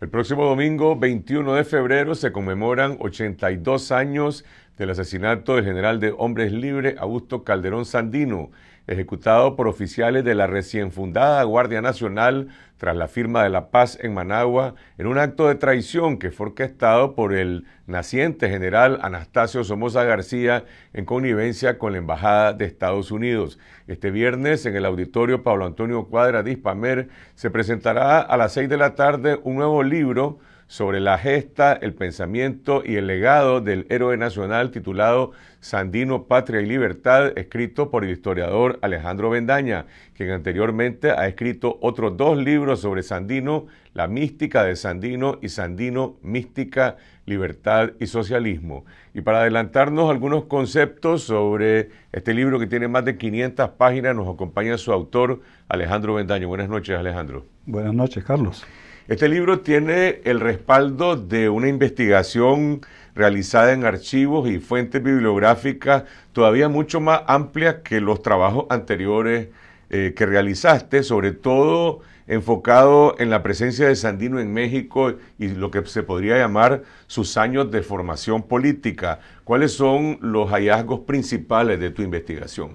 El próximo domingo, 21 de febrero, se conmemoran 82 años del asesinato del general de Hombres Libres Augusto Calderón Sandino, ejecutado por oficiales de la recién fundada Guardia Nacional tras la firma de la paz en Managua, en un acto de traición que fue orquestado por el naciente general Anastasio Somoza García en connivencia con la Embajada de Estados Unidos. Este viernes, en el auditorio Pablo Antonio Cuadra de Ispamer, se presentará a las seis de la tarde un nuevo libro sobre la gesta, el pensamiento y el legado del héroe nacional titulado Sandino, Patria y Libertad, escrito por el historiador Alejandro Bendaña, quien anteriormente ha escrito otros dos libros sobre Sandino, La mística de Sandino y Sandino, mística, libertad y socialismo. Y para adelantarnos algunos conceptos sobre este libro que tiene más de 500 páginas, nos acompaña su autor Alejandro Bendaño. Buenas noches, Alejandro. Buenas noches, Carlos. Este libro tiene el respaldo de una investigación realizada en archivos y fuentes bibliográficas todavía mucho más amplia que los trabajos anteriores eh, que realizaste, sobre todo enfocado en la presencia de Sandino en México y lo que se podría llamar sus años de formación política. ¿Cuáles son los hallazgos principales de tu investigación?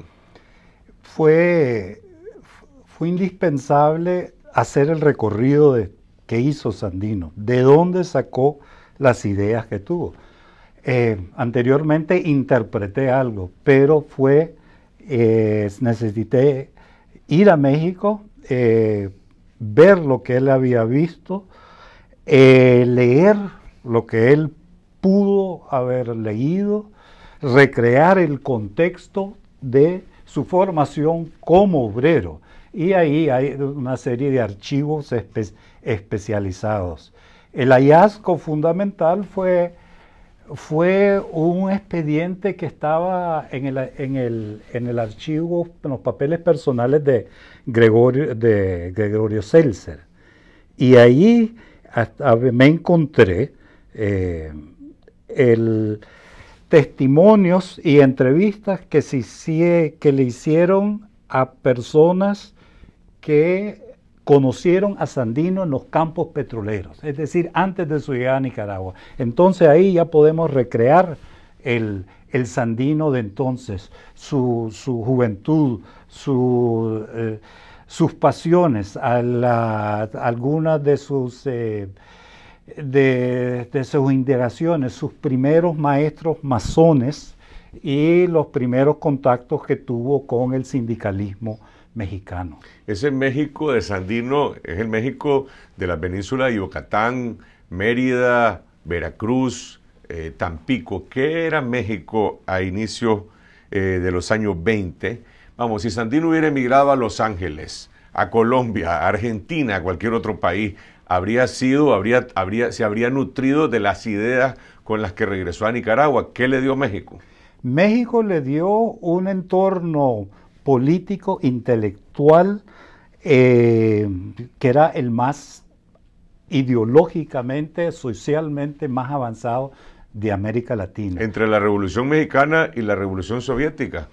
Fue, fue indispensable hacer el recorrido de ¿Qué hizo Sandino, de dónde sacó las ideas que tuvo. Eh, anteriormente interpreté algo, pero fue, eh, necesité ir a México, eh, ver lo que él había visto, leer lo que él pudo haber leído, recrear el contexto de su formación como obrero. Y ahí hay una serie de archivos especializados. El hallazgo fundamental fue, fue un expediente que estaba en el, archivo, en los papeles personales de Gregorio, de Seltzer. Y ahí me encontré eh, el testimonios y entrevistas que, que le hicieron a personas que conocieron a Sandino en los campos petroleros, es decir, antes de su llegada a Nicaragua. Entonces ahí ya podemos recrear el, Sandino de entonces, su, juventud, eh, sus pasiones, algunas de sus... Eh, de, sus integraciones, sus primeros maestros masones y los primeros contactos que tuvo con el sindicalismo mexicano. Ese México de Sandino es el México de la península de Yucatán, Mérida, Veracruz, eh, Tampico. ¿Qué era México a inicios eh, de los años 20? Vamos, si Sandino hubiera emigrado a Los Ángeles, a Colombia, a Argentina, a cualquier otro país, habría sido, habría, habría, se habría nutrido de las ideas con las que regresó a Nicaragua. ¿Qué le dio México? México le dio un entorno político, intelectual, eh, que era el más ideológicamente, socialmente más avanzado de América Latina. Entre la Revolución Mexicana y la Revolución Soviética.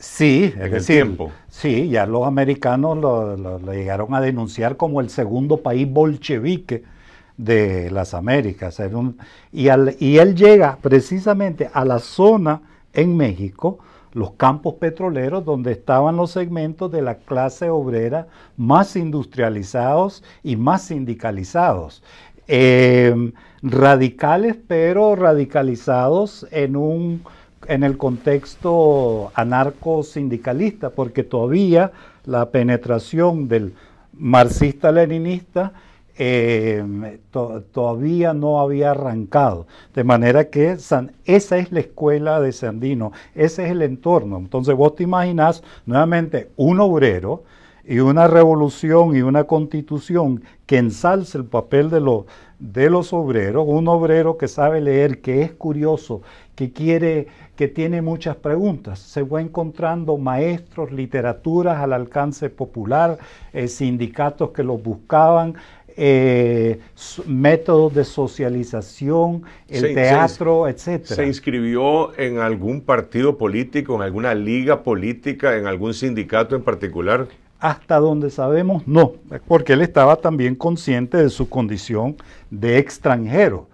Sí, tiempo. Sí, ya los americanos lo, llegaron a denunciar como el segundo país bolchevique de las Américas. y, él llega precisamente a la zona en México, los campos petroleros, donde estaban los segmentos de la clase obrera más industrializados y más sindicalizados. Eh, radicales, pero radicalizados en un en el contexto anarco-sindicalista, porque todavía la penetración del marxista-leninista eh, todavía no había arrancado. De manera que esa es la escuela de Sandino, ese es el entorno. Entonces vos te imaginás nuevamente un obrero y una revolución y una constitución que ensalce el papel de, de los obreros, un obrero que sabe leer, que es curioso, que quiere, que tiene muchas preguntas. Se va encontrando maestros, literaturas al alcance popular, eh, sindicatos que los buscaban, eh, métodos de socialización, el teatro, etc. etcétera. ¿Se inscribió en algún partido político, en alguna liga política, en algún sindicato en particular? Hasta donde sabemos, no, porque él estaba también consciente de su condición de extranjero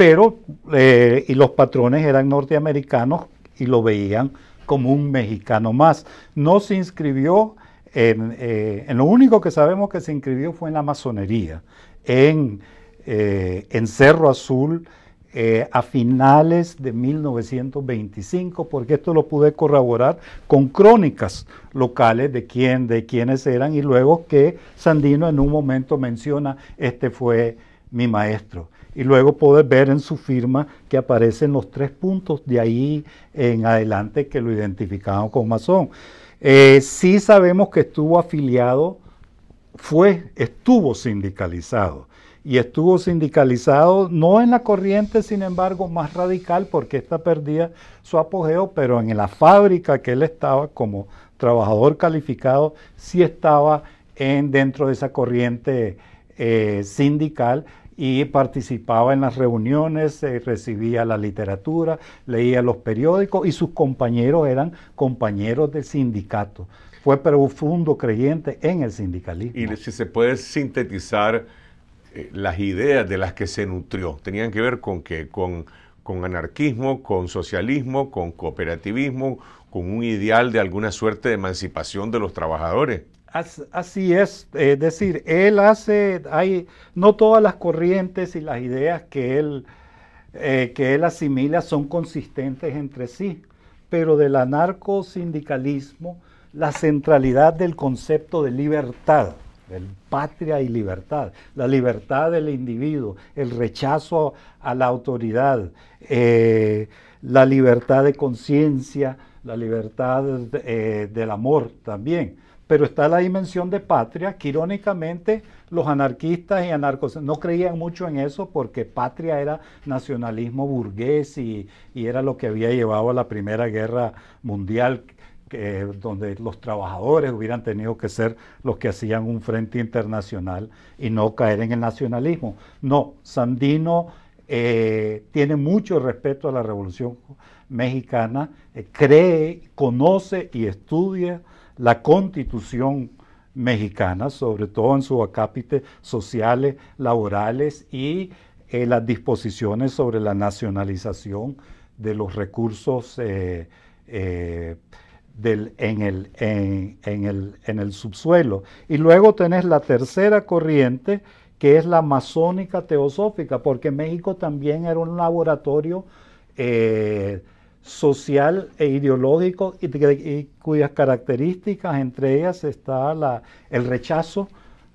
pero eh, y los patrones eran norteamericanos y lo veían como un mexicano más. No se inscribió en, eh, lo único que sabemos que se inscribió fue en la masonería, en, eh, en Cerro Azul a finales de 1925, porque esto lo pude corroborar con crónicas locales de quién, de quiénes eran, y luego que Sandino en un momento menciona, este fue mi maestro. Y luego poder ver en su firma que aparecen los tres puntos de ahí en adelante que lo identificaban con masón. Eh, sí sabemos que estuvo afiliado, fue, estuvo sindicalizado. Y estuvo sindicalizado, no en la corriente, sin embargo, más radical, porque esta perdía su apogeo, pero en la fábrica que él estaba como trabajador calificado, sí estaba en, dentro de esa corriente eh, sindical y participaba en las reuniones, eh, recibía la literatura, leía los periódicos y sus compañeros eran compañeros del sindicato. Fue profundo creyente en el sindicalismo. Y si se puede sintetizar eh, las ideas de las que se nutrió, tenían que ver con qué, con, con anarquismo, con socialismo, con cooperativismo, con un ideal de alguna suerte de emancipación de los trabajadores. Así es, es eh, decir, él hace, hay, no todas las corrientes y las ideas que él, eh, que él asimila son consistentes entre sí, pero del anarcosindicalismo, la centralidad del concepto de libertad, del patria y libertad, la libertad del individuo, el rechazo a la autoridad, eh, la libertad de conciencia, la libertad del amor también pero está la dimensión de patria, que irónicamente los anarquistas y anarcos no creían mucho en eso porque patria era nacionalismo burgués y, era lo que había llevado a la Primera Guerra Mundial, eh, donde los trabajadores hubieran tenido que ser los que hacían un frente internacional y no caer en el nacionalismo. No, Sandino eh, tiene mucho respeto a la Revolución Mexicana, eh, cree, conoce y estudia la constitución mexicana, sobre todo en sus acápites sociales, laborales y eh, las disposiciones sobre la nacionalización de los recursos eh, eh, del, en, el, subsuelo. Y luego tenés la tercera corriente, que es la masónica teosófica, porque México también era un laboratorio social e ideológico y, cuyas características, entre ellas, está la, el rechazo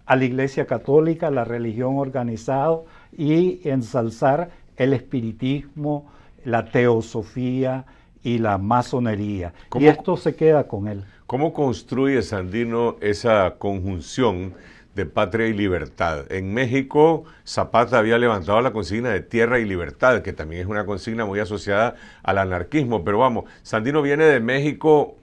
a la Iglesia Católica, la religión organizada y ensalzar el espiritismo, la teosofía y la masonería. Y esto se queda con él. ¿Cómo construye Sandino esa conjunción? de patria y libertad. En México, Zapata había levantado la consigna de tierra y libertad, que también es una consigna muy asociada al anarquismo, pero vamos, Sandino viene de México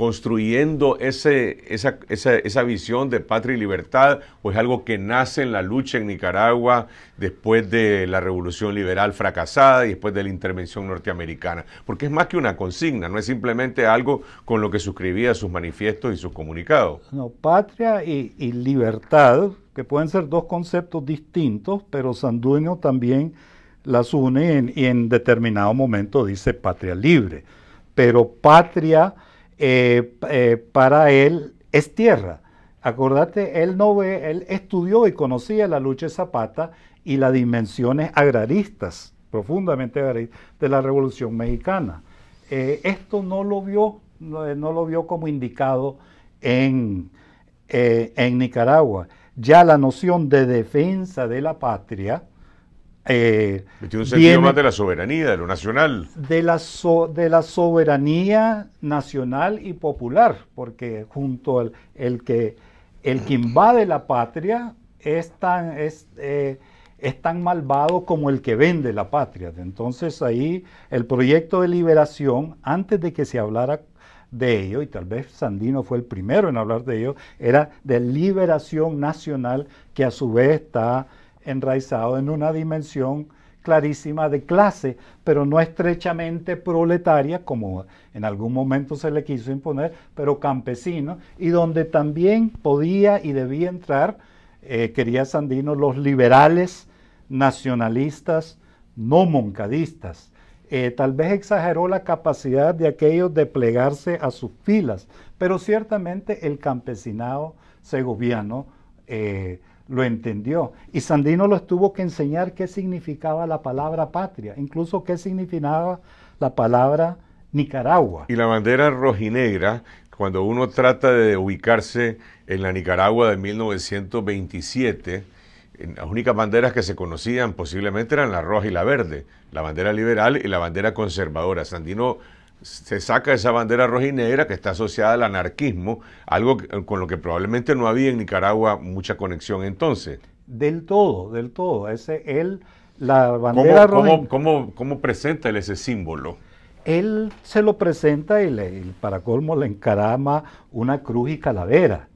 construyendo ese, esa, visión de patria y libertad o es algo que nace en la lucha en Nicaragua después de la revolución liberal fracasada y después de la intervención norteamericana? Porque es más que una consigna, no es simplemente algo con lo que suscribía sus manifiestos y sus comunicados. No, patria y, libertad, que pueden ser dos conceptos distintos, pero Sanduño también las une en, y en determinado momento dice patria libre. Pero patria eh, eh, para él es tierra. Acordate, él no ve, él estudió y conocía la lucha de Zapata y las dimensiones agraristas, profundamente agraristas, de la Revolución Mexicana. Eh, esto no lo vio, lo vio como indicado en Nicaragua. Ya la noción de defensa de la patria, tiene un sentido más de la soberanía, de lo nacional. De la, de la soberanía nacional y popular, porque junto al el que, el que invade la patria es tan, es, eh, es tan malvado como el que vende la patria. Entonces ahí el proyecto de liberación, antes de que se hablara de ello, y tal vez Sandino fue el primero en hablar de ello, era de liberación nacional que a su vez está enraizado en una dimensión clarísima de clase, pero no estrechamente proletaria, como en algún momento se le quiso imponer, pero campesino, y donde también podía y debía entrar, eh, quería Sandino, los liberales nacionalistas no moncadistas. Eh, tal vez exageró la capacidad de aquellos de plegarse a sus filas, pero ciertamente el campesinado segoviano eh, lo entendió. Y Sandino los tuvo que enseñar qué significaba la palabra patria, incluso qué significaba la palabra Nicaragua. Y la bandera rojinegra, cuando uno trata de ubicarse en la Nicaragua de 1927, las únicas banderas que se conocían posiblemente eran la roja y la verde, la bandera liberal y la bandera conservadora. Sandino se saca esa bandera roja y negra que está asociada al anarquismo, algo con lo que probablemente no había en Nicaragua mucha conexión entonces. Del todo, del todo. Ese, el la bandera ¿Cómo, presenta él ese símbolo? Él se lo presenta y, y para colmo le encarama una cruz y calavera.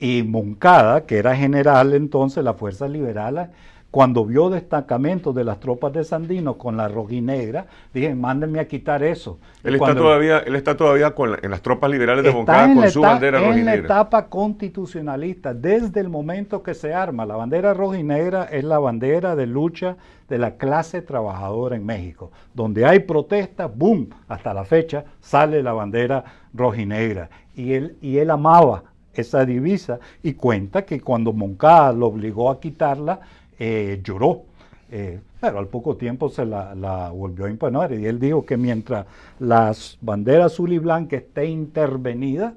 Y Moncada, que era general entonces, la fuerza liberal, cuando vio destacamento de las tropas de Sandino con la rojinegra, dije, mándenme a quitar eso. Él, está todavía, él está todavía en las tropas liberales de Moncada con su bandera rojinegra. En la etapa constitucionalista, desde el momento que se arma, la bandera rojinegra es la bandera de lucha de la clase trabajadora en México. Donde hay protesta, ¡boom! Hasta la fecha sale la bandera rojinegra. Y él, y él amaba esa divisa y cuenta que cuando Moncada lo obligó a quitarla, eh, lloró. Eh, pero al poco tiempo se la, volvió a imponer y él dijo que mientras la bandera azul y blanca esté intervenida,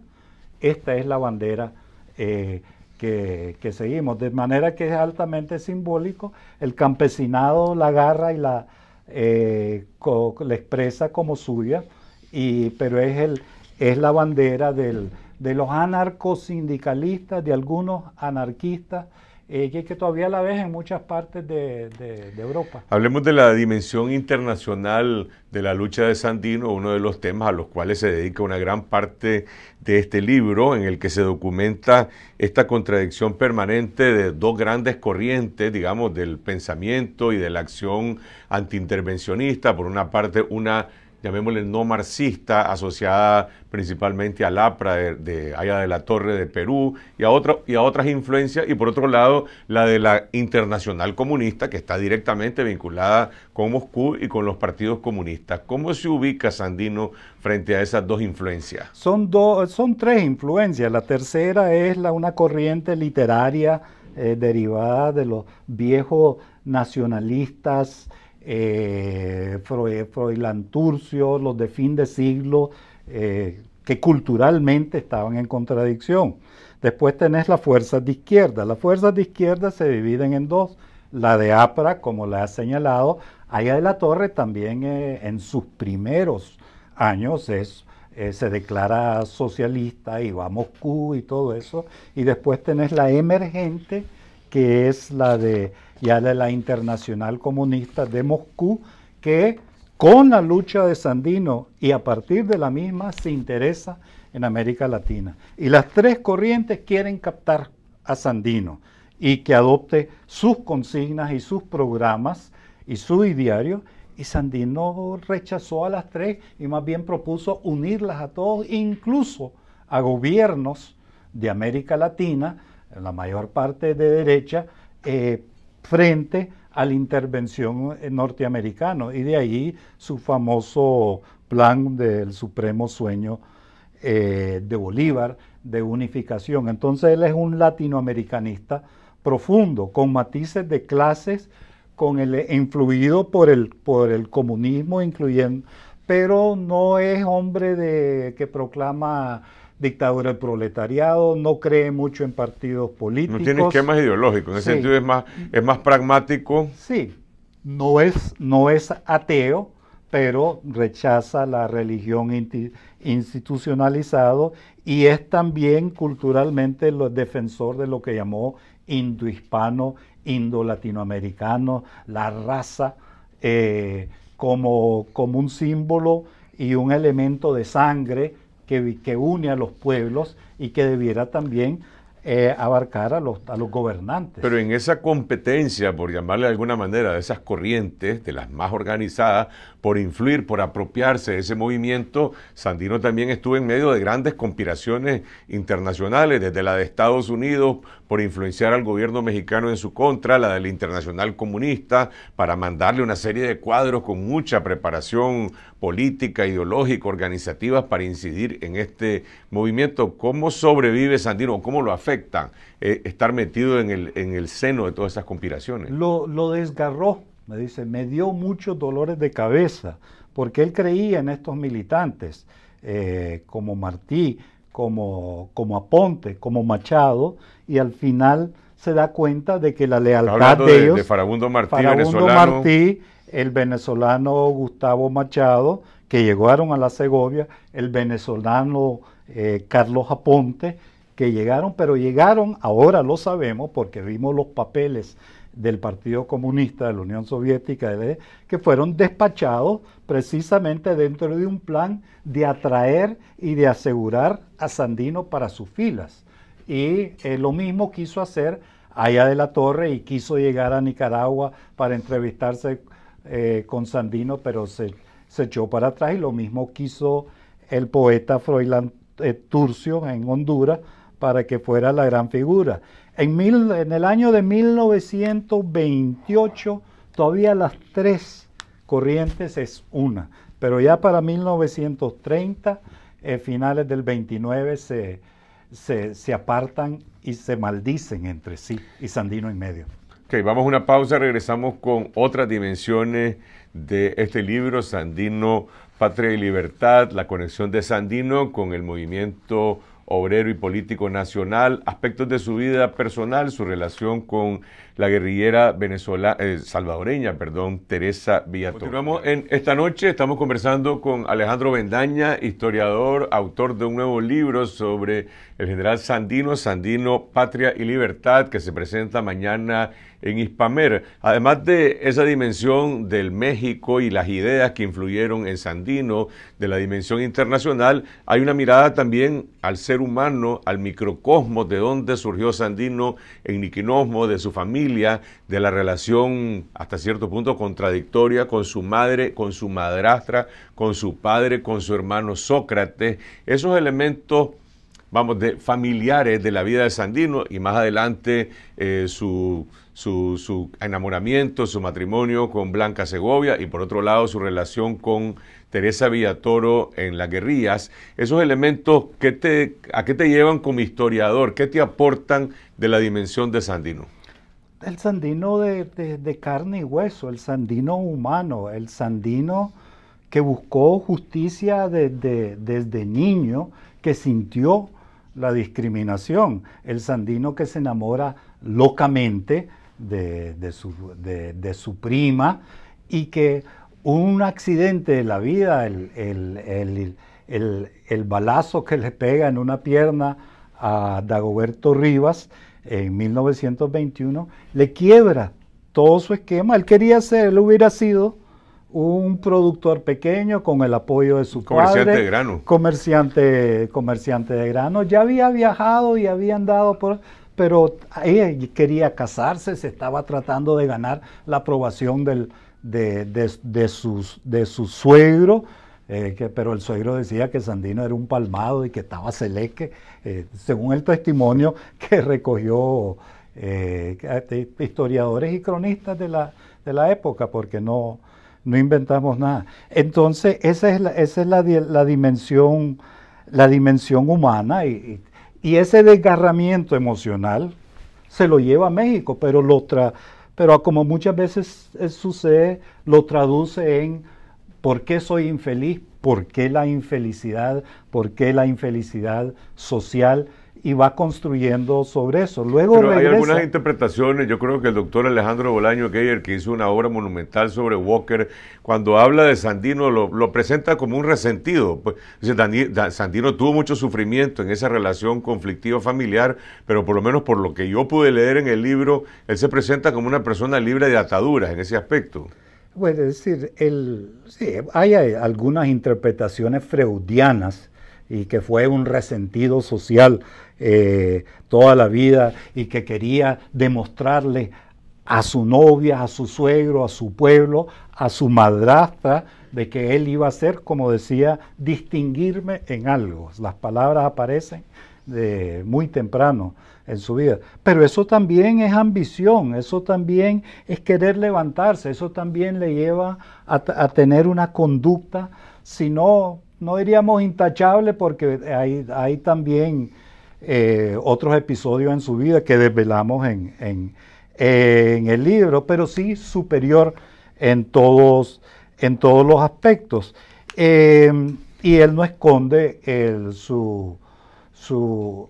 esta es la bandera eh, que, seguimos. De manera que es altamente simbólico, el campesinado la agarra y la, la expresa como suya, y, pero es, el, es la bandera de los anarcosindicalistas, de algunos anarquistas que, que, todavía la ves en muchas partes de, de, Europa. Hablemos de la dimensión internacional de la lucha de Sandino, uno de los temas a los cuales se dedica una gran parte de este libro, en el que se documenta esta contradicción permanente de dos grandes corrientes, digamos, del pensamiento y de la acción antiintervencionista, por una parte una llamémosle no marxista, asociada principalmente al APRA de, de allá de la Torre de Perú y a, y a otras influencias, y por otro lado la de la Internacional Comunista, que está directamente vinculada con Moscú y con los partidos comunistas. ¿Cómo se ubica Sandino frente a esas dos influencias? Son, dos, son tres influencias. La tercera es la, una corriente literaria eh, derivada de los viejos nacionalistas eh, eh los de fin de siglo, eh, que culturalmente estaban en contradicción. Después tenés las fuerzas de izquierda. Las fuerzas de izquierda se dividen en dos. La de APRA, como la ha señalado, Aya de la Torre también eh, en sus primeros años es, se declara socialista y va a Moscú y todo eso. Y después tenés la emergente, que es la de y a la Internacional Comunista de Moscú, que con la lucha de Sandino y a partir de la misma se interesa en América Latina. Y las tres corrientes quieren captar a Sandino y que adopte sus consignas y sus programas y su diario. Y Sandino rechazó a las tres y más bien propuso unirlas a todos, incluso a gobiernos de América Latina, la mayor parte de derecha, eh, frente a la intervención eh, norteamericana y de ahí su famoso plan del supremo sueño eh, de Bolívar de unificación. Entonces él es un latinoamericanista profundo, con matices de clases, con el, eh, influido por el, por el comunismo, incluyendo, pero no es hombre de, que proclama dictadura del proletariado, no cree mucho en partidos políticos. No tiene esquemas ideológicos, en ese sentido es más, es más pragmático. Sí, no es, no es ateo, pero rechaza la religión institucionalizado y es también culturalmente defensor de lo que llamó indohispano, latinoamericano, la raza eh, como, como un símbolo y un elemento de sangre que, une a los pueblos y que debiera también eh, abarcar a los, a los gobernantes. Pero en esa competencia, por llamarle de alguna manera, de esas corrientes, de las más organizadas, por influir, por apropiarse de ese movimiento, Sandino también estuvo en medio de grandes conspiraciones internacionales, desde la de Estados Unidos por influenciar al gobierno mexicano en su contra, la del Internacional Comunista, para mandarle una serie de cuadros con mucha preparación política, ideológica, organizativa para incidir en este movimiento. ¿Cómo sobrevive Sandino? ¿Cómo lo afecta eh, estar metido en el, en el seno de todas esas conspiraciones? Lo, desgarró, me dice, me dio muchos dolores de cabeza, porque él creía en estos militantes, eh, como Martí, como, como Aponte, como Machado, y al final se da cuenta de que la lealtad de, ellos. Farabundo Martí el venezolano Gustavo Machado, que llegaron a la Segovia, el venezolano eh, Carlos Aponte, que llegaron, pero llegaron, ahora lo sabemos porque vimos los papeles del Partido Comunista de la Unión Soviética, que fueron despachados precisamente dentro de un plan de atraer y de asegurar a Sandino para sus filas. Y eh, lo mismo quiso hacer Allá de la Torre y quiso llegar a Nicaragua para entrevistarse eh, con Sandino, pero se, echó para atrás y lo mismo quiso el poeta Froilán eh, Turcio en Honduras para que fuera la gran figura. En, en el año de 1928 todavía las tres corrientes es una, pero ya para 1930, eh, finales del 29, se, se apartan y se maldicen entre sí, y Sandino en medio. Ok, vamos a una pausa, regresamos con otras dimensiones de este libro, Sandino, Patria y Libertad, la conexión de Sandino con el movimiento obrero y político nacional, aspectos de su vida personal, su relación con la guerrillera venezolana, eh, salvadoreña, perdón, Teresa Villatoro. Continuamos en esta noche, estamos conversando con Alejandro Bendaña, historiador, autor de un nuevo libro sobre el general Sandino, Sandino, Patria y Libertad, que se presenta mañana en Hispamer. Además de esa dimensión del México y las ideas que influyeron en Sandino, de la dimensión internacional, hay una mirada también al ser humano, al microcosmos de donde surgió Sandino en Niquinosmo, de su familia, de la relación hasta cierto punto contradictoria con su madre, con su madrastra, con su padre, con su hermano Sócrates. Esos elementos vamos, de familiares de la vida de Sandino y más adelante eh, su, su, enamoramiento, su matrimonio con Blanca Segovia y por otro lado su relación con Teresa Villatoro en las guerrillas. Esos elementos, te, ¿a qué te llevan como historiador? ¿Qué te aportan de la dimensión de Sandino? El sandino de, carne y hueso, el sandino humano, el sandino que buscó justicia desde, desde niño, que sintió la discriminación, el sandino que se enamora locamente de, su, prima y que un accidente de la vida, el, el balazo que le pega en una pierna a Dagoberto Rivas en 1921, le quiebra todo su esquema. Él quería ser, él hubiera sido un productor pequeño con el apoyo de su comerciante de grano. Comerciante, comerciante de grano. Ya había viajado y había andado por, pero ella quería casarse, se estaba tratando de ganar la aprobación del, de, sus, de su suegro. Eh, que, pero el suegro decía que Sandino era un palmado y que estaba seleque, eh, según el testimonio que recogió eh, historiadores y cronistas de la, de la época, porque no, no inventamos nada. Entonces, esa es la, es la, dimensión, la dimensión humana y, ese desgarramiento emocional se lo lleva a México, pero, lo pero como muchas veces eh, sucede, lo traduce en ¿por qué soy infeliz? ¿Por qué la infelicidad? ¿Por qué la infelicidad social? y va construyendo sobre eso. Luego Pero hay algunas interpretaciones, yo creo que el doctor Alejandro Bolaño Geyer, que hizo una obra monumental sobre Walker, cuando habla de Sandino lo, presenta como un resentido. Pues, Sandino tuvo mucho sufrimiento en esa relación conflictiva familiar, pero por lo menos por lo que yo pude leer en el libro, él se presenta como una persona libre de ataduras en ese aspecto. Bueno, decir, el, sí, hay algunas interpretaciones freudianas y que fue un resentido social eh, toda la vida y que quería demostrarle a su novia, a su suegro, a su pueblo, a su madrastra, de que él iba a ser, como decía, distinguirme en algo. Las palabras aparecen de eh, muy temprano en su vida. Pero eso también es ambición, eso también es querer levantarse, eso también le lleva a, tener una conducta, si no, no diríamos intachable, porque ahí hay también eh, otros episodios en su vida que desvelamos en, el libro, pero sí superior en todos, en todos los aspectos. Eh, y él no esconde el, su, su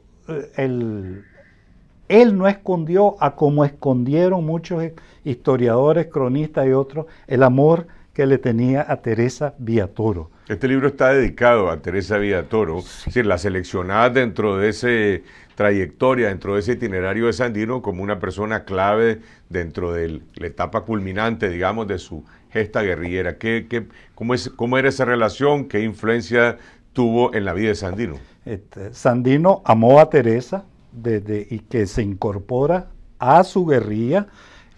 él no escondió a como escondieron muchos historiadores, cronistas y otros, el amor que le tenía a Teresa Villatoro. Este libro está dedicado a Teresa Villatoro, es decir, la seleccionada dentro de ese trayectoria, dentro de ese itinerario de Sandino como una persona clave dentro de la etapa culminante, digamos, de su gesta guerrillera. ¿Qué, cómo, es, era esa relación? ¿Qué influencia tuvo en la vida de Sandino? Este, Sandino amó a Teresa desde, y que se incorpora a su guerrilla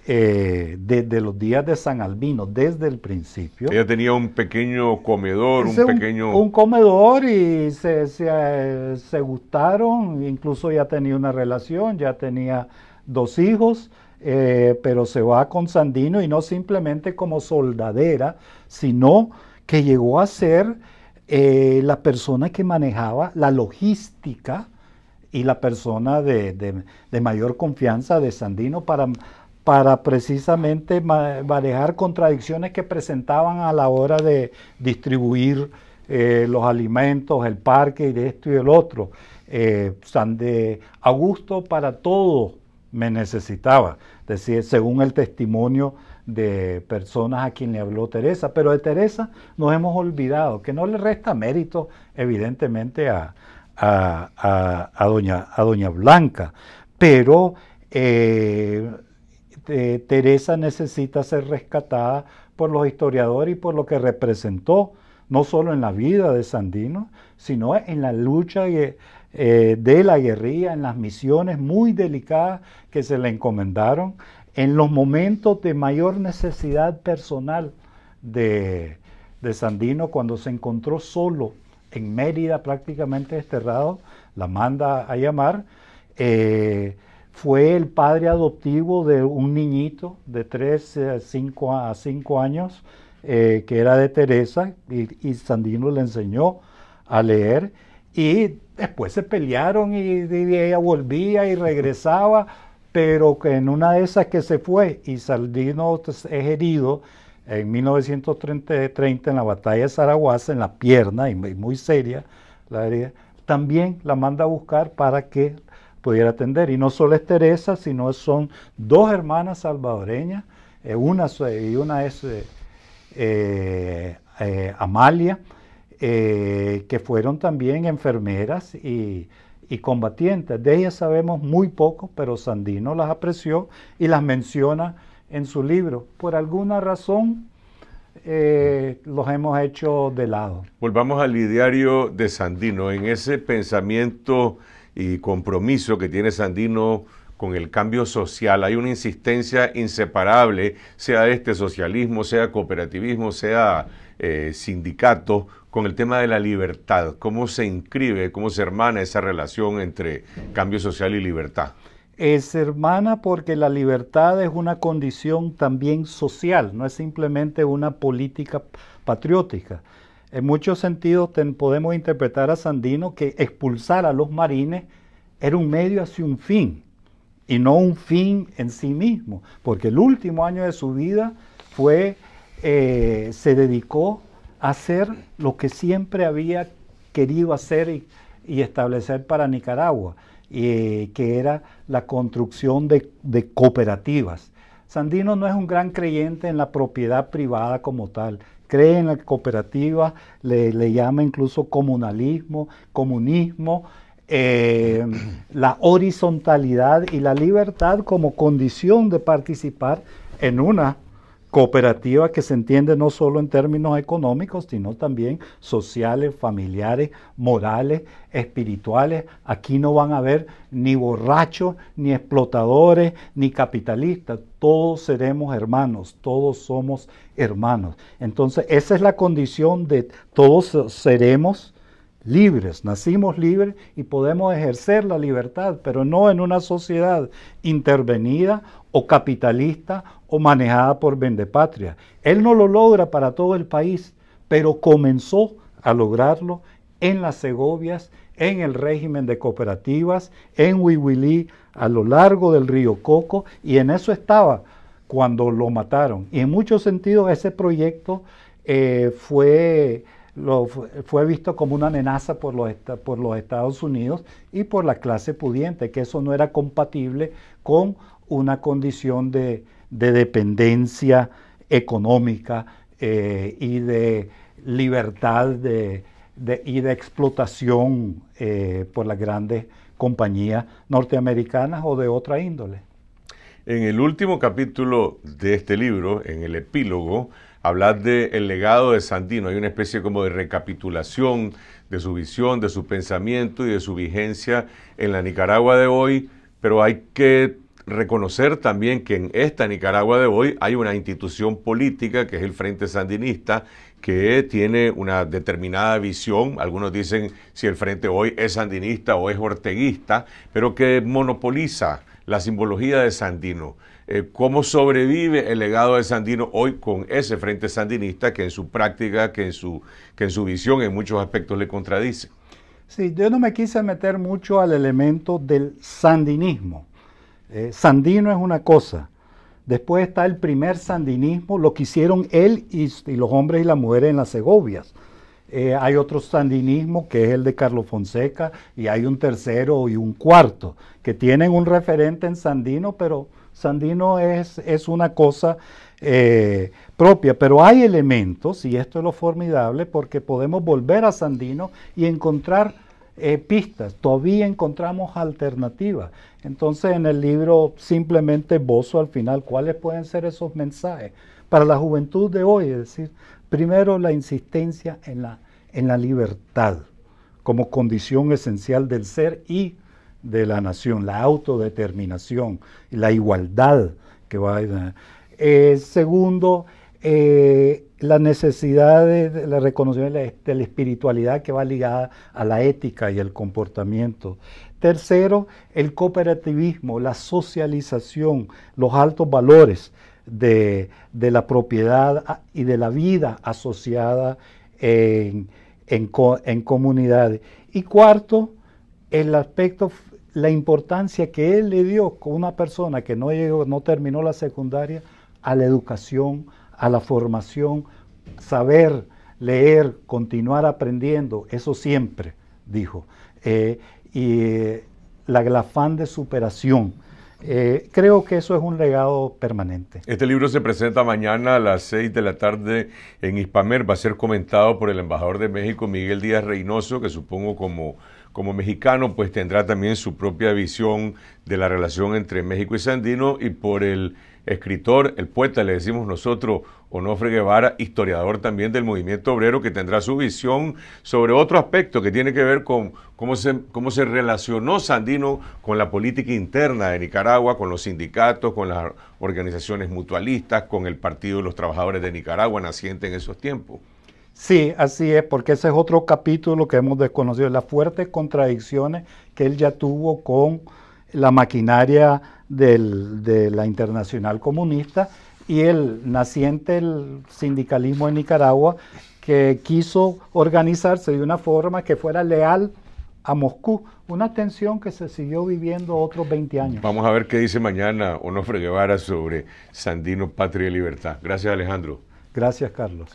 desde eh, los días de San Albino, desde el principio. Ella tenía un pequeño comedor, un, pequeño... Un comedor y se, se, gustaron, incluso ya tenía una relación, ya tenía dos hijos, eh, pero se va con Sandino y no simplemente como soldadera, sino que llegó a ser eh, la persona que manejaba la logística y la persona de mayor confianza de Sandino para para precisamente manejar contradicciones que presentaban a la hora de distribuir eh, los alimentos, el parque y de esto y el otro. Eh, san de Augusto para todo me necesitaba, decir, según el testimonio de personas a quien le habló Teresa, pero de Teresa nos hemos olvidado, que no le resta mérito evidentemente a, doña, a doña Blanca, pero eh, eh, Teresa necesita ser rescatada por los historiadores y por lo que representó, no solo en la vida de Sandino, sino en la lucha eh, eh, de la guerrilla, en las misiones muy delicadas que se le encomendaron, en los momentos de mayor necesidad personal de, Sandino, cuando se encontró solo en Mérida, prácticamente desterrado, la manda a llamar fue el padre adoptivo de un niñito de 3 a 5, a años, eh, que era de Teresa, y, Sandino le enseñó a leer, y después se pelearon y, ella volvía y regresaba, pero en una de esas que se fue y Sandino es herido en 1930 en la batalla de Zaragoza, en la pierna, y muy seria la también la manda a buscar para que pudiera atender. Y no solo es Teresa, sino son dos hermanas salvadoreñas, eh, una, y una es eh, eh, Amalia, que fueron también enfermeras y, combatientes. De ellas sabemos muy poco, pero Sandino las apreció y las menciona en su libro. Por alguna razón los hemos hecho de lado. Volvamos al ideario de Sandino, en ese pensamiento y compromiso que tiene Sandino con el cambio social. Hay una insistencia inseparable, sea este socialismo, sea cooperativismo, sea eh, sindicato, con el tema de la libertad. ¿Cómo se inscribe, cómo se hermana esa relación entre cambio social y libertad? Es hermana porque la libertad es una condición también social, no es simplemente una política patriótica. En muchos sentidos podemos interpretar a Sandino que expulsar a los marines era un medio hacia un fin y no un fin en sí mismo, porque el último año de su vida fue, eh, se dedicó a hacer lo que siempre había querido hacer y, establecer para Nicaragua, eh, que era la construcción de cooperativas. Sandino no es un gran creyente en la propiedad privada como tal, cree en la cooperativa, le, llama incluso comunalismo, comunismo, eh, la horizontalidad y la libertad como condición de participar en una Cooperativa que se entiende no solo en términos económicos, sino también sociales, familiares, morales, espirituales. Aquí no van a haber ni borrachos, ni explotadores, ni capitalistas. Todos seremos hermanos, todos somos hermanos. Entonces, esa es la condición de todos seremos libres, nacimos libres y podemos ejercer la libertad, pero no en una sociedad intervenida o capitalista o manejada por vendepatria. Él no lo logra para todo el país, pero comenzó a lograrlo en las Segovias, en el régimen de cooperativas, en Huihuilí, a lo largo del río Coco, y en eso estaba cuando lo mataron. Y en muchos sentidos ese proyecto eh, fue fue visto como una amenaza por los, por los Estados Unidos y por la clase pudiente, que eso no era compatible con una condición de, dependencia económica eh, y de libertad de, y de explotación eh, por las grandes compañías norteamericanas o de otra índole. En el último capítulo de este libro, en el epílogo, Hablar del legado de Sandino, hay una especie como de recapitulación de su visión, de su pensamiento y de su vigencia en la Nicaragua de hoy, pero hay que reconocer también que en esta Nicaragua de hoy hay una institución política que es el Frente Sandinista que tiene una determinada visión, algunos dicen si el frente hoy es sandinista o es orteguista, pero que monopoliza la simbología de Sandino. Eh, cómo sobrevive el legado de Sandino hoy con ese frente sandinista que en su práctica, que en su, en su visión en muchos aspectos le contradice. Sí, yo no me quise meter mucho al elemento del sandinismo. Eh, sandino es una cosa. Después está el primer sandinismo, lo que hicieron él y, los hombres y las mujeres en las Segovias. Eh, hay otro sandinismo que es el de Carlos Fonseca y hay un tercero y un cuarto que tienen un referente en sandino, pero Sandino es, es una cosa eh, propia, pero hay elementos, y esto es lo formidable, porque podemos volver a Sandino y encontrar eh, pistas, todavía encontramos alternativas. Entonces en el libro simplemente bozo al final cuáles pueden ser esos mensajes para la juventud de hoy, es decir, primero la insistencia en la, en la libertad como condición esencial del ser y de la nación, la autodeterminación, la igualdad que va a eh, segundo, eh, la necesidad de, la reconocimiento de, la espiritualidad que va ligada a la ética y el comportamiento. Tercero, el cooperativismo, la socialización, los altos valores de, la propiedad y de la vida asociada en, en comunidades. Y cuarto, el aspecto, la importancia que él le dio con una persona que no llegó, no terminó la secundaria, a la educación, a la formación, saber leer, continuar aprendiendo, eso siempre, dijo. Eh, y eh, la, afán de superación. Eh, creo que eso es un legado permanente. Este libro se presenta mañana a las 6 de la tarde en Hispamer. Va a ser comentado por el embajador de México, Miguel Díaz Reynoso, que supongo como como mexicano, pues tendrá también su propia visión de la relación entre México y Sandino y por el escritor, el poeta, le decimos nosotros, Onofre Guevara, historiador también del movimiento obrero, que tendrá su visión sobre otro aspecto que tiene que ver con cómo se, cómo se relacionó Sandino con la política interna de Nicaragua, con los sindicatos, con las organizaciones mutualistas, con el Partido de los Trabajadores de Nicaragua, naciente en esos tiempos. Sí, así es, porque ese es otro capítulo que hemos desconocido, las fuertes contradicciones que él ya tuvo con la maquinaria de la internacional comunista y el naciente el sindicalismo en Nicaragua que quiso organizarse de una forma que fuera leal a Moscú, una tensión que se siguió viviendo otros 20 años. Vamos a ver qué dice mañana Onofre Guevara sobre Sandino, Patria y Libertad. Gracias Alejandro. Gracias Carlos.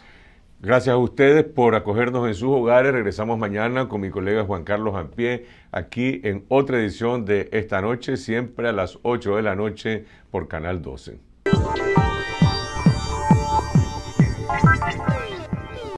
Gracias a ustedes por acogernos en sus hogares. Regresamos mañana con mi colega Juan Carlos Ampié aquí en otra edición de Esta Noche, siempre a las 8 de la noche por Canal 12.